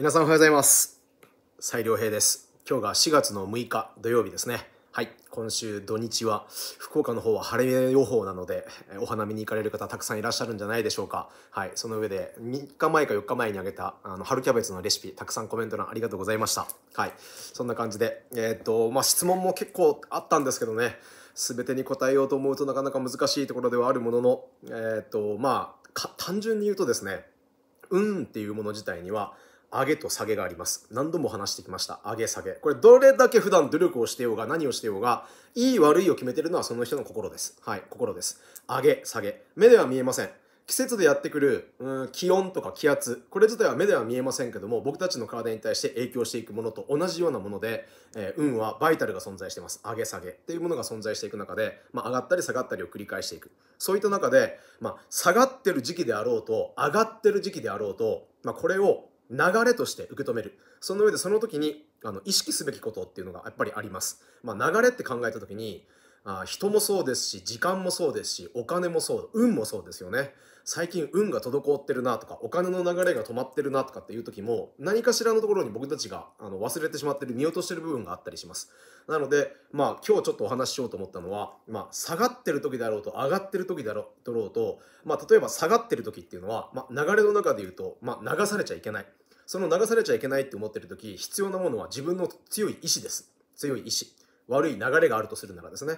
皆さんおはようございます。斉良平です。今日が4月の6日土曜日ですね。はい。今週土日は、福岡の方は晴れ予報なので、お花見に行かれる方たくさんいらっしゃるんじゃないでしょうか。はい。その上で、3日前か4日前にあげた、あの、春キャベツのレシピ、たくさんコメント欄ありがとうございました。はい。そんな感じで、えー、っと、まあ、質問も結構あったんですけどね、全てに答えようと思うとなかなか難しいところではあるものの、えー、っと、まあ、単純に言うとですね、運っていうもの自体には、上げと下げがあります。何度も話してきました。上げ下げ。これどれだけ普段努力をしてようが何をしてようが、いい悪いを決めてるのはその人の心です。はい、心です。上げ下げ。目では見えません。季節でやってくる、うん、気温とか気圧、これ自体は目では見えませんけども、僕たちの体に対して影響していくものと同じようなもので、えー、運はバイタルが存在してます。上げ下げっていうものが存在していく中で、まあ、上がったり下がったりを繰り返していく。そういった中で、まあ、下がってる時期であろうと、上がってる時期であろうと、まあ、これを流れとして受け止めるその上でその時にあの意識すべきことっていうのがやっぱりあります、まあ、流れって考えた時にあ人もそうですし時間もそうですしお金もそう運もそうですよね最近運が滞ってるなとかお金の流れが止まってるなとかっていう時も何かしらのところに僕たちがあの忘れてしまってる見落としてる部分があったりしますなのでまあ今日ちょっとお話ししようと思ったのは、まあ、下がってる時だろうと上がってる時だろうと、まあ、例えば下がってる時っていうのは、まあ、流れの中で言うと、まあ、流されちゃいけないその流されちゃいけないって思ってる時必要なものは自分の強い意志です強い意志悪い流れがあるとするならですね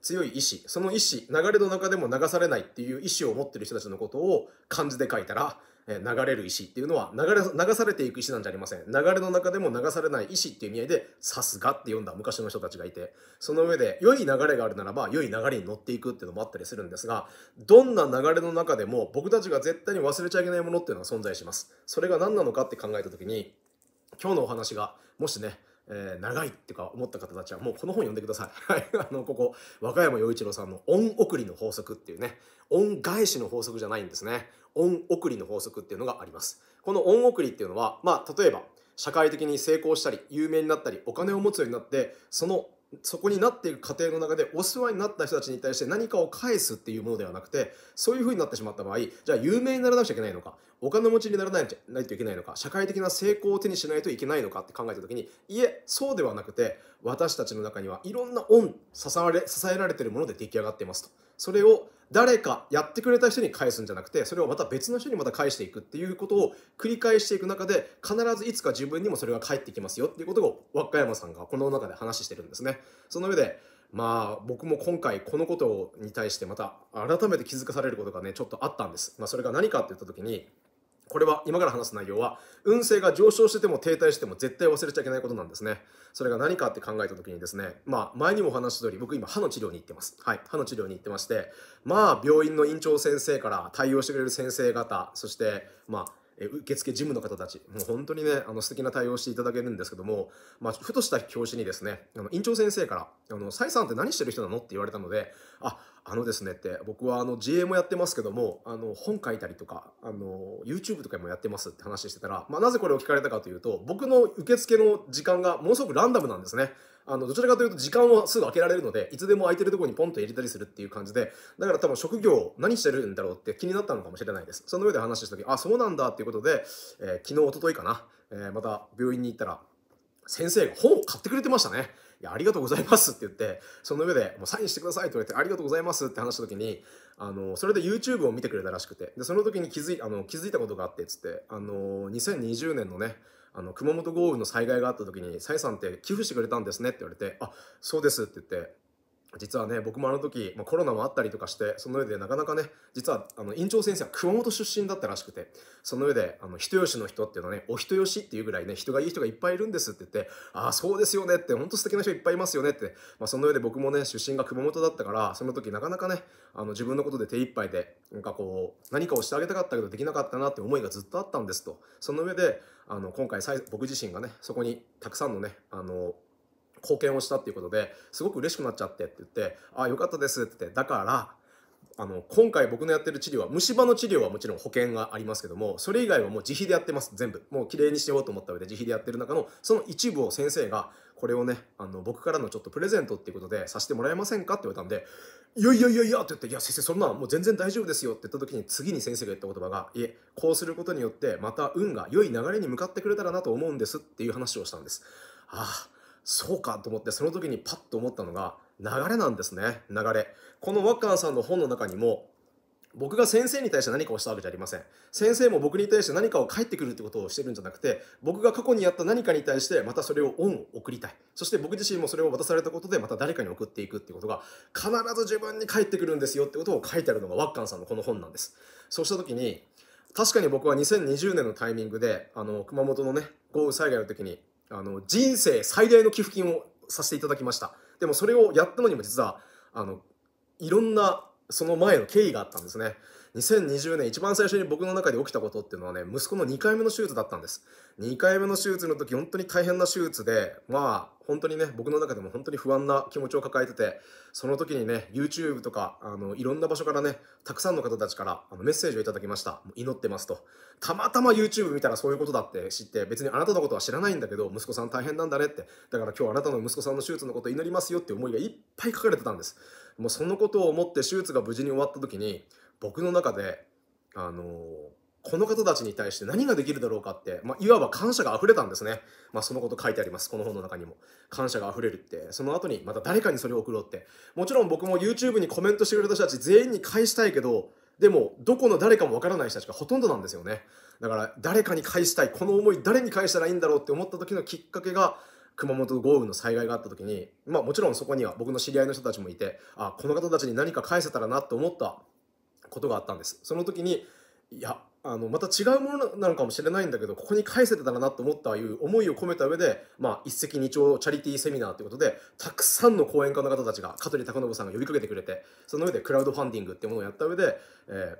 強い意志その意志流れの中でも流されないっていう意志を持ってる人たちのことを漢字で書いたら流れる石っていうのは流れ流されていく石なんじゃありません流れの中でも流されない石っていう意味合いで「さすが」って読んだ昔の人たちがいてその上で良い流れがあるならば良い流れに乗っていくっていうのもあったりするんですがどんな流れの中でも僕たちが絶対に忘れちゃいけないものっていうのは存在しますそれが何なのかって考えた時に今日のお話がもしねえー、長いっていうか思った方たちはもうこの本読んでください。はい。あの、ここ、和歌山陽一郎さんの恩送りの法則っていうね、恩返しの法則じゃないんですね。恩送りの法則っていうのがあります。この恩送りっていうのは、まあ、例えば、社会的に成功したり、有名になったり、お金を持つようになって、そのそこになっていく過程の中でお世話になった人たちに対して何かを返すっていうものではなくてそういうふうになってしまった場合じゃあ有名にならなくちゃいけないのかお金持ちにならないないといけないのか社会的な成功を手にしないといけないのかって考えた時にいえそうではなくて私たちの中にはいろんな恩支えられてるもので出来上がっていますとそれを誰かやってくれた人に返すんじゃなくてそれをまた別の人にまた返していくっていうことを繰り返していく中で必ずいつか自分にもそれが返ってきますよっていうことを和歌山さんがこの中で話してるんですねその上でまあ僕も今回このことに対してまた改めて気づかされることがねちょっとあったんです、まあ、それが何かって言った時にこれは今から話す内容は運勢が上昇してても停滞しても絶対忘れちゃいけないことなんですねそれが何かって考えた時にですねまあ前にもお話した通り僕今歯の治療に行ってますはい歯の治療に行ってましてまあ病院の院長先生から対応してくれる先生方そしてまあえ受付事務の方たち、もう本当にね、あの素敵な対応していただけるんですけども、まあ、ふとした教師にですね、あの院長先生から、あの、蔡さんって何してる人なのって言われたので、あ、あのですねって、僕はあの自 a もやってますけども、あの、本書いたりとか、あの、YouTube とかもやってますって話してたら、まあ、なぜこれを聞かれたかというと、僕の受付の時間がものすごくランダムなんですね。あのどちらかというと時間をすぐ空けられるのでいつでも空いてるところにポンと入れたりするっていう感じでだから多分職業何してるんだろうって気になったのかもしれないですその上で話した時あそうなんだっていうことで、えー、昨日一昨日かな、えー、また病院に行ったら先生が本を買ってくれてましたね。いや、ありがとうございますって言って、その上で、もうサインしてくださいって言われて、ありがとうございますって話した時に、あの、それで YouTube を見てくれたらしくて、で、その時に気づい、あの、気づいたことがあって、っつって、あの、2020年のね、あの熊本豪雨の災害があった時に「えさんって寄付してくれたんですね」って言われて「あそうです」って言って実はね、僕もあの時、まあ、コロナもあったりとかして、その上でなかなかね、実はあの院長先生は熊本出身だったらしくて、その上で、あの人吉の人っていうのはね、お人よしっていうぐらいね、人がいい人がいっぱいいるんですって言って、ああ、そうですよねって、ほんと素敵な人いっぱいいますよねって、まあ、その上で僕もね、出身が熊本だったから、その時なかなかね、あの自分のことで手一杯で、なんかこう、何かをしてあげたかったけどできなかったなって思いがずっとあったんですと、その上で、あの今回僕自身がね、そこにたくさんのね、あの貢献をしたっていうことですごく嬉しくなっちゃってって言って「ああよかったです」って言ってだからあの今回僕のやってる治療は虫歯の治療はもちろん保険がありますけどもそれ以外はもう自費でやってます全部もう綺麗にしようと思った上で自費でやってる中のその一部を先生がこれをねあの僕からのちょっとプレゼントっていうことでさせてもらえませんかって言われたんで「いやいやいやいや」って言って「いや先生そんなもう全然大丈夫ですよ」って言った時に次に先生が言った言葉が「いえこうすることによってまた運が良い流れに向かってくれたらなと思うんです」っていう話をしたんです。ああそうかと思ってその時にパッと思ったのが流れなんですね流れこのワッカンさんの本の中にも僕が先生に対して何かをしたわけじゃありません先生も僕に対して何かを返ってくるってことをしてるんじゃなくて僕が過去にやった何かに対してまたそれを恩を送りたいそして僕自身もそれを渡されたことでまた誰かに送っていくってことが必ず自分に返ってくるんですよってことを書いてあるのがワッカンさんのこの本なんですそうした時に確かに僕は2020年のタイミングであの熊本のね豪雨災害の時にあの人生最大の寄付金をさせていただきましたでもそれをやったのにも実はあのいろんなその前の経緯があったんですね2020年一番最初に僕の中で起きたことっていうのはね、息子の2回目の手術だったんです。2回目の手術の時、本当に大変な手術で、まあ、本当にね、僕の中でも本当に不安な気持ちを抱えてて、その時にね、YouTube とか、あの、いろんな場所からね、たくさんの方たちからあのメッセージをいただきました。祈ってますと。たまたま YouTube 見たらそういうことだって知って、別にあなたのことは知らないんだけど、息子さん大変なんだねって、だから今日あなたの息子さんの手術のこと祈りますよって思いがいっぱい書かれてたんです。もうそのことを思って手術が無事に終わった時に、僕の中で、あのー、この方たちに対して何ができるだろうかって、まあ、いわば感謝が溢れたんですね。まあ、そのこと書いてあります。この本の中にも。感謝が溢れるって。その後にまた誰かにそれを送ろうって。もちろん僕も YouTube にコメントしてくれた人たち全員に返したいけど、でも、どこの誰かもわからない人たちがほとんどなんですよね。だから、誰かに返したい。この思い、誰に返したらいいんだろうって思った時のきっかけが、熊本豪雨の災害があった時に、まあもちろんそこには僕の知り合いの人たちもいて、あ、この方たちに何か返せたらなと思ったことがあったんですその時にいやあのまた違うものなのかもしれないんだけどここに返せてたらなと思ったいう思いを込めた上で、まあ、一石二鳥チャリティーセミナーということでたくさんの講演家の方たちが香取隆信さんが呼びかけてくれてその上でクラウドファンディングっていうものをやった上で、え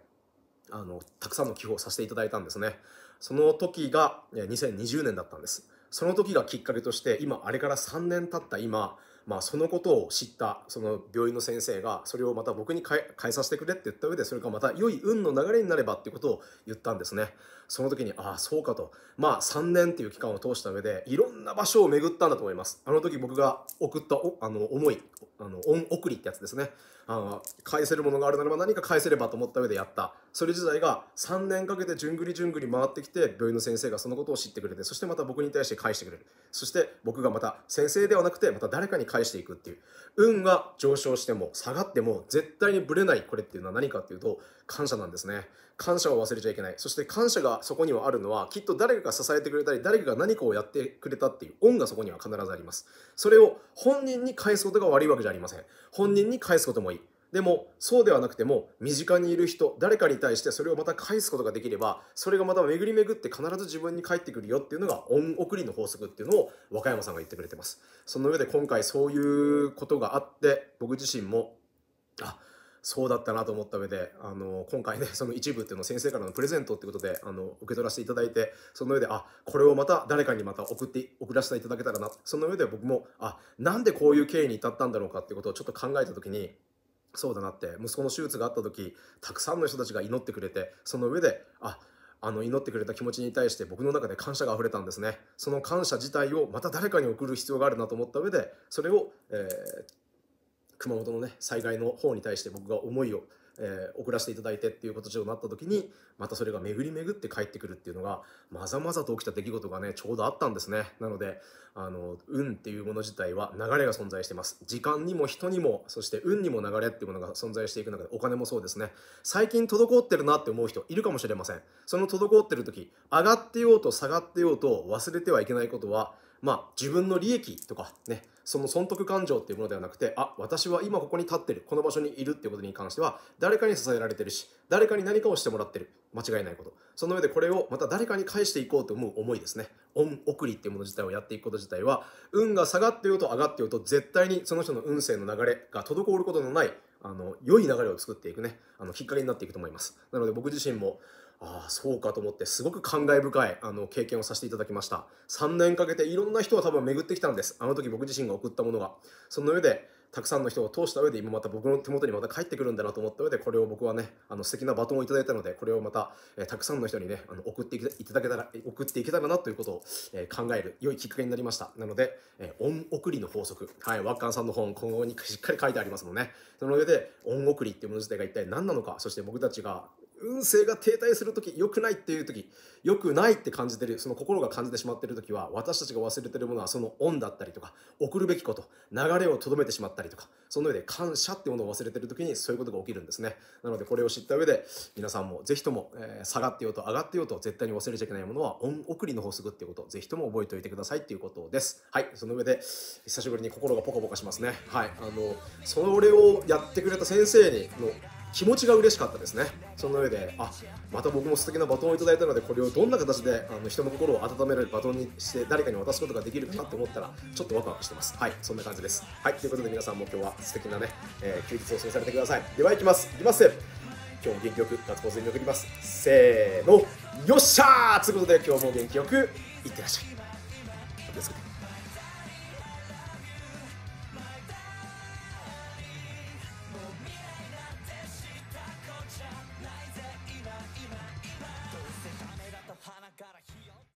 ー、あのたくさんの寄付をさせていただいたんですねその時が2020年だったんですその時がきっかけとして今あれから3年経った今まあ、そのことを知ったその病院の先生がそれをまた僕に変えさせてくれって言った上でそれがまた良い運の流れになればっていうことを言ったんですねその時にああそうかとまあ3年っていう期間を通した上でいろんな場所を巡ったんだと思いますあの時僕が送ったあの思いあの恩送りってやつですねあ返せるものがあるならば何か返せればと思った上でやったそれ自体が3年かけてじゅんぐりじゅんぐり回ってきて病院の先生がそのことを知ってくれてそしてまた僕に対して返してくれるそして僕がまた先生ではなくてまた誰かに返していくっていう運が上昇しても下がっても絶対にぶれないこれっていうのは何かっていうと感謝なんですね。感謝を忘れちゃいけない。そして感謝がそこにはあるのは、きっと誰かが支えてくれたり、誰かが何かをやってくれたっていう恩がそこには必ずあります。それを本人に返すことが悪いわけじゃありません。本人に返すこともいい。でもそうではなくても身近にいる人誰かに対してそれをまた返すことができればそれがまた巡り巡って必ず自分に返ってくるよっていうのが恩送りの法則っていうのを和歌山さんが言ってくれてますその上で今回そういうことがあって僕自身もあそうだったなと思った上で、あの、今回ね、その一部っていうのを先生からのプレゼントってことで、あの、受け取らせていただいて、その上で、あ、これをまた誰かにまた送って、送らせていただけたらな、その上で僕も、あ、なんでこういう経緯に至ったんだろうかってことをちょっと考えた時に、そうだなって、息子の手術があった時、たくさんの人たちが祈ってくれて、その上で、あ、あの祈ってくれた気持ちに対して僕の中で感謝が溢れたんですねその感謝自体をまた誰かに送る必要があるなと思った上でそれを、えー、熊本のね災害の方に対して僕が思いを、えー、送らせていただいてっていう形になった時にまたそれが巡り巡って帰ってくるっていうのがまざまざと起きた出来事がねちょうどあったんですねなのであの運っていうもの自体は流れが存在してます時間にも人にもそして運にも流れっていうものが存在していく中でお金もそうですね最近滞ってるなって思う人いるかもしれませんその滞ってる時上がってようと下がってようと忘れてはいけないことはまあ、自分の利益とかね、その損得感情っていうものではなくて、あ、私は今ここに立ってる、この場所にいるっていうことに関しては、誰かに支えられてるし、誰かに何かをしてもらってる。間違いないこと。その上でこれをまた誰かに返していこうと思う思いですね。恩送りっていうもの自体をやっていくこと自体は、運が下がってようと上がってようと、絶対にその人の運勢の流れが滞ることのない、あの良い流れを作っていくねあのきっかけになっていくと思いますなので僕自身もああそうかと思ってすごく感慨深いあの経験をさせていただきました3年かけていろんな人が多分巡ってきたんですあの時僕自身が送ったものがその上でたくさんの人を通した上で今また僕の手元にまた帰ってくるんだなと思った上でこれを僕はねあの素敵なバトンをいただいたのでこれをまた、えー、たくさんの人にねあの送っていただけたら送っていけたらなということを、えー、考える良いきっかけになりましたなので、えー、恩送りの法則はいワッカンさんの本今後にしっかり書いてありますもんねその上で恩送りっていうもの自体が一体何なのかそして僕たちが運勢が停滞するとき、良くないっていうとき、良くないって感じてる、その心が感じてしまってるときは、私たちが忘れてるものはその恩だったりとか、送るべきこと、流れをとどめてしまったりとか、その上で感謝ってものを忘れてるときにそういうことが起きるんですね。なのでこれを知った上で、皆さんもぜひとも、えー、下がってようと上がってようと絶対に忘れちゃいけないものは恩送りの法則っていうことをぜひとも覚えておいてくださいっていうことです。はい、その上で、久しぶりに心がポカポカしますね。はい、あの、それをやってくれた先生にの気持ちが嬉しかったですねその上であまた僕も素敵なバトンをいただいたのでこれをどんな形であの人の心を温めるバトンにして誰かに渡すことができるかと思ったらちょっとワクワクしてますはいそんな感じですはいということで皆さんも今日は素敵なね、えー、休日を過ごされてくださいではいきますいきます今日も元気よくガッツポーズに送りますせーのよっしゃーということで今日も元気よくいってらっしゃい